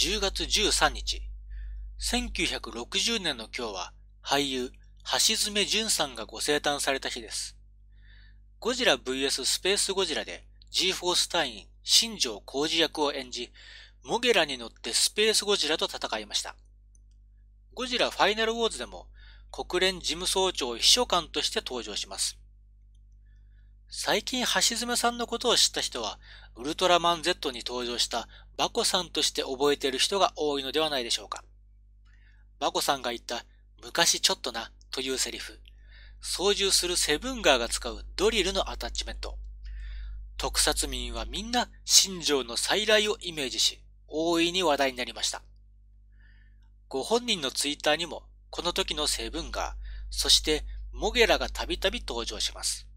10月13日、1960年の今日は俳優、橋爪淳さんがご生誕された日です。ゴジラ VS スペースゴジラで G4 スタイン新庄浩二役を演じ、モゲラに乗ってスペースゴジラと戦いました。ゴジラファイナルウォーズでも国連事務総長秘書官として登場します。最近橋爪さんのことを知った人は、ウルトラマン Z に登場したバコさんとして覚えている人が多いのではないでしょうか。バコさんが言った昔ちょっとなというセリフ、操縦するセブンガーが使うドリルのアタッチメント、特撮民はみんな新庄の再来をイメージし、大いに話題になりました。ご本人のツイッターにも、この時のセブンガー、そしてモゲラがたびたび登場します。